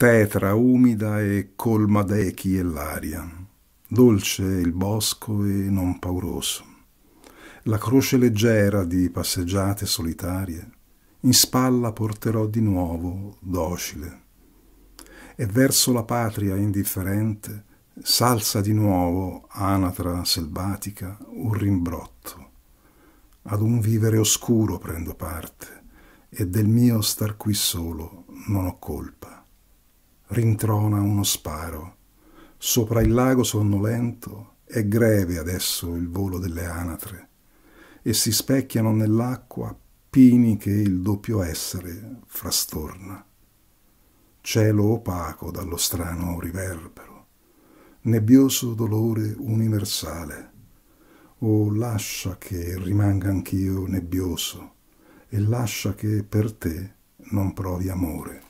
tetra, umida e colma d'echi e l'aria, dolce il bosco e non pauroso. La croce leggera di passeggiate solitarie, in spalla porterò di nuovo, docile. E verso la patria indifferente, salsa di nuovo, anatra selvatica, un rimbrotto. Ad un vivere oscuro prendo parte, e del mio star qui solo non ho colpa rintrona uno sparo. Sopra il lago sonnolento è greve adesso il volo delle anatre e si specchiano nell'acqua pini che il doppio essere frastorna. Cielo opaco dallo strano riverbero, nebbioso dolore universale. O lascia che rimanga anch'io nebbioso e lascia che per te non provi amore.